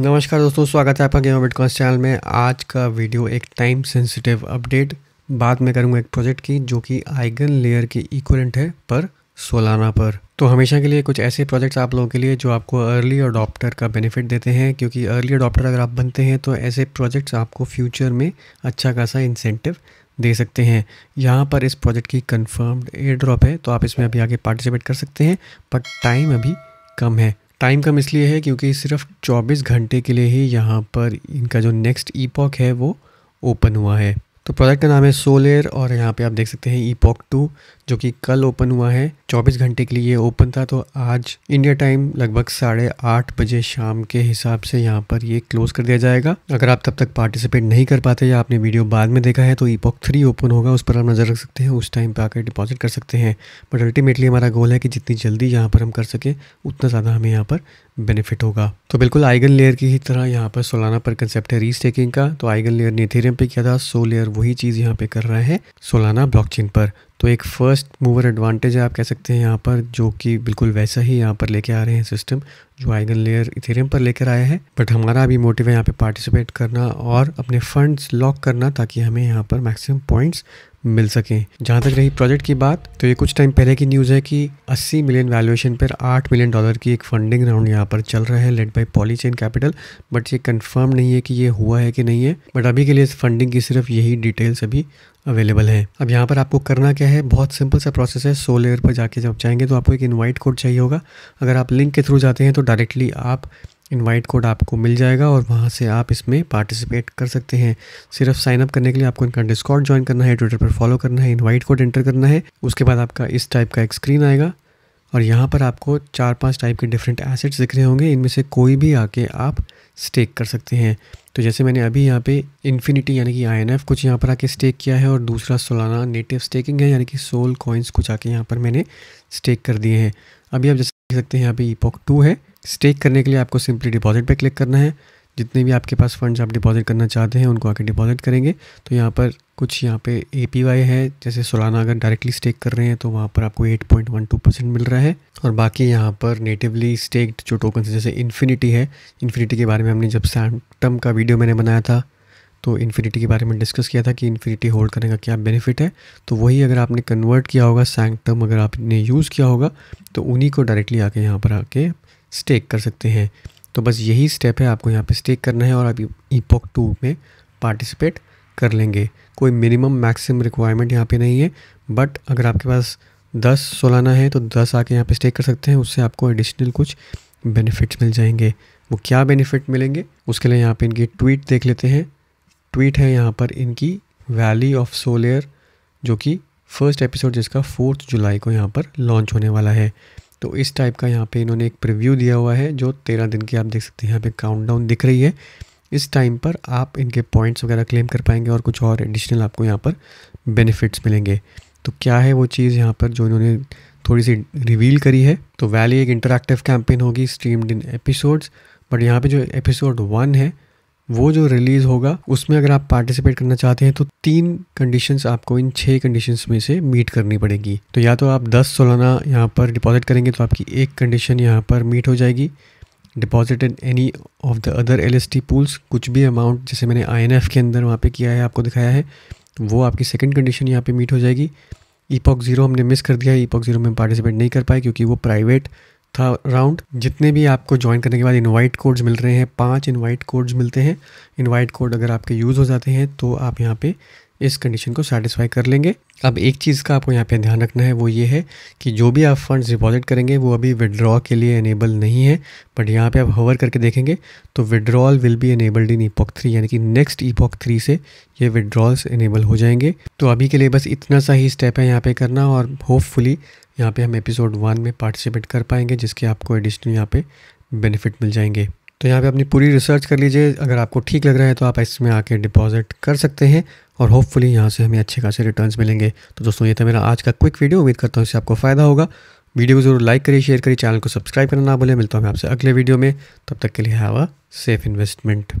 नमस्कार दोस्तों स्वागत है आपका गेम ऑफ चैनल में आज का वीडियो एक टाइम सेंसिटिव अपडेट बाद में करूँगा एक प्रोजेक्ट की जो कि आइगन लेयर की इक्वलेंट है पर सोलाना पर तो हमेशा के लिए कुछ ऐसे प्रोजेक्ट्स आप लोगों के लिए जो आपको अर्ली अडॉप्टर का बेनिफिट देते हैं क्योंकि अर्ली अडॉप्टर अगर आप बनते हैं तो ऐसे प्रोजेक्ट्स आपको फ्यूचर में अच्छा खासा इंसेंटिव दे सकते हैं यहाँ पर इस प्रोजेक्ट की कन्फर्म्ड एयर ड्रॉप है तो आप इसमें अभी आगे पार्टिसिपेट कर सकते हैं पर टाइम अभी कम है टाइम कम इसलिए है क्योंकि सिर्फ 24 घंटे के लिए ही यहाँ पर इनका जो नेक्स्ट ईपॉक है वो ओपन हुआ है तो प्रोडक्ट का नाम है सोलेयर और यहाँ पे आप देख सकते हैं ईपॉक टू जो कि कल ओपन हुआ है 24 घंटे के लिए ओपन था तो आज इंडिया टाइम लगभग साढ़े आठ बजे शाम के हिसाब से यहाँ पर ये क्लोज कर दिया जाएगा अगर आप तब तक पार्टिसिपेट नहीं कर पाते या आपने वीडियो बाद में देखा है तो ईपॉक थ्री ओपन होगा उस पर आप नज़र रख सकते हैं उस टाइम पर आकर डिपॉजिट कर सकते हैं बट अल्टीमेटली हमारा गोल है कि जितनी जल्दी यहाँ पर हम कर सकें उतना ज़्यादा हमें यहाँ पर बेनिफिट होगा तो बिल्कुल आइगन लेयर की ही तरह यहाँ पर सोलाना पर कंसेप्ट है रीस्टेकिंग का तो आइगन लेयर ने पर किया था सो लेयर वही चीज़ यहाँ पे कर रहा है सोलाना ब्लॉकचेन पर तो एक फर्स्ट मूवर एडवांटेज है आप कह सकते हैं यहाँ पर जो कि बिल्कुल वैसा ही यहाँ पर लेके आ रहे हैं सिस्टम जो आइगन लेयर इथेरियम पर लेकर आया है बट हमारा अभी मोटिव है यहाँ पे पार्टिसिपेट करना और अपने फंड्स लॉक करना ताकि हमें यहाँ पर मैक्सिमम पॉइंट्स मिल सकें जहाँ तक रही प्रोजेक्ट की बात तो ये कुछ टाइम पहले की न्यूज़ है कि 80 मिलियन वैल्यूएशन पर 8 मिलियन डॉलर की एक फंडिंग राउंड यहाँ पर चल रहा है led by Polychain Capital but ये कंफर्म नहीं है कि ये हुआ है कि नहीं है बट अभी के लिए इस फंडिंग की सिर्फ यही डिटेल्स अभी अवेलेबल है अब यहाँ पर आपको करना क्या है बहुत सिंपल सा प्रोसेस है सो लेयर पर जाके जब जाएंगे तो आपको एक इन्वाइट कोड चाहिए होगा अगर आप लिंक के थ्रू जाते हैं तो डायरेक्टली आप इनवाइट कोड आपको मिल जाएगा और वहाँ से आप इसमें पार्टिसिपेट कर सकते हैं सिर्फ साइन अप करने के लिए आपको इनका डिस्कॉर्ड ज्वाइन करना है ट्विटर पर फॉलो करना है इनवाइट कोड एंटर करना है उसके बाद आपका इस टाइप का एक स्क्रीन आएगा और यहाँ पर आपको चार पांच टाइप के डिफरेंट एसेट्स दिख रहे होंगे इनमें से कोई भी आके आप स्टेक कर सकते हैं तो जैसे मैंने अभी यहाँ पे इन्फिनिटी यानी कि आई कुछ यहाँ पर आके स्टेक किया है और दूसरा सोलाना नेटिव स्टेकिंग है यानी कि सोल कॉइन्स कुछ आके यहाँ पर मैंने स्टेक कर दिए हैं अभी आप जैसे देख सकते हैं यहाँ पे ईपॉक टू है स्टेक करने के लिए आपको सिंपली डिपॉजिट पे क्लिक करना है जितने भी आपके पास फंड्स आप डिपॉजिट करना चाहते हैं उनको आके डिपॉजिट करेंगे तो यहाँ पर कुछ यहाँ पे ए है जैसे सोलाना अगर डायरेक्टली स्टेक कर रहे हैं तो वहाँ पर आपको 8.12 परसेंट मिल रहा है और बाकी यहाँ पर नेटिवली स्टेक्ड जो टोकन जैसे इन्फिनिटी है इन्फिनिटी के बारे में हमने जब सैमटम का वीडियो मैंने बनाया था तो इन्फिनिटी के बारे में डिस्कस किया था कि इन्फिनिटी होल्ड करने का क्या बेनिफिट है तो वही अगर आपने कन्वर्ट किया होगा टर्म अगर आपने यूज़ किया होगा तो उन्हीं को डायरेक्टली आके यहाँ पर आके स्टेक कर सकते हैं तो बस यही स्टेप है आपको यहाँ पर स्टेक करना है और आप ईपॉक टू में पार्टिसिपेट कर लेंगे कोई मिनिमम मैक्सिमम रिक्वायरमेंट यहाँ पे नहीं है बट अगर आपके पास दस सोलाना है तो दस आके यहाँ पे स्टेक कर सकते हैं उससे आपको एडिशनल कुछ बेनिफिट्स मिल जाएंगे वो क्या बेनिफिट मिलेंगे उसके लिए यहाँ पे इनकी ट्वीट देख लेते हैं ट्वीट है यहाँ पर इनकी वैली ऑफ सोलेयर जो कि फर्स्ट एपिसोड जिसका फोर्थ जुलाई को यहाँ पर लॉन्च होने वाला है तो इस टाइप का यहाँ पे इन्होंने एक प्रिव्यू दिया हुआ है जो तेरह दिन की आप देख सकते हैं यहाँ पे काउंटडाउन दिख रही है इस टाइम पर आप इनके पॉइंट्स वगैरह क्लेम कर पाएंगे और कुछ और एडिशनल आपको यहाँ पर बेनिफिट्स मिलेंगे तो क्या है वो चीज़ यहाँ पर जो इन्होंने थोड़ी सी रिवील करी है तो वैली एक इंटरेक्टिव कैंपेन होगी स्ट्रीम्ड इन एपिसोड्स बट यहाँ पे जो एपिसोड वन है वो जो रिलीज़ होगा उसमें अगर आप पार्टिसिपेट करना चाहते हैं तो तीन कंडीशंस आपको इन छः कंडीशंस में से मीट करनी पड़ेगी तो या तो आप दस सोलाना यहाँ पर डिपॉजिट करेंगे तो आपकी एक कंडीशन यहाँ पर मीट हो जाएगी deposit in any of the other L pools कुछ भी अमाउंट जैसे मैंने आई के अंदर वहाँ पर किया है आपको दिखाया है वो आपकी सेकेंड कंडीशन यहाँ पर मीट हो जाएगी ईपॉक ज़ीरो हमने मिस कर दिया है ईपॉक ज़ीरो में पार्टिसिपेट नहीं कर पाए क्योंकि वो प्राइवेट राउंड जितने भी आपको ज्वाइन करने के बाद इनवाइट कोड्स मिल रहे हैं पांच इनवाइट कोड्स मिलते हैं इनवाइट कोड अगर आपके यूज़ हो जाते हैं तो आप यहाँ पे इस कंडीशन को सेटिस्फाई कर लेंगे अब एक चीज़ का आपको यहाँ पे ध्यान रखना है वो ये है कि जो भी आप फंड्स डिपॉजिट करेंगे वो अभी विड्रॉ के लिए एनेबल नहीं है बट यहाँ पे आप हवर करके देखेंगे तो withdrawal will be enabled in epoch three यानी कि नेक्स्ट ईपॉक थ्री से ये विड्रॉल्स एनेबल हो जाएंगे तो अभी के लिए बस इतना सा ही स्टेप है यहाँ पे करना और होपफुली यहाँ पर हम एपिसोड वन में पार्टिसिपेट कर पाएंगे जिसके आपको एडिशनल यहाँ पे बेनिफिट मिल जाएंगे तो यहाँ पे अपनी पूरी रिसर्च कर लीजिए अगर आपको ठीक लग रहा है तो आप इसमें आके डिपॉजिट कर सकते हैं और होपफुली यहाँ से हमें अच्छे खासे रिटर्न्स मिलेंगे तो दोस्तों ये था मेरा आज का क्विक वीडियो उम्मीद करता हूँ इससे आपको फ़ायदा होगा वीडियो को जरूर लाइक करिए शेयर करिए चैनल को सब्सक्राइब करना ना भूलें मिलता हूँ मैं आपसे अगले वीडियो में तब तक के लिए हैव अ सेफ़ इन्वेस्टमेंट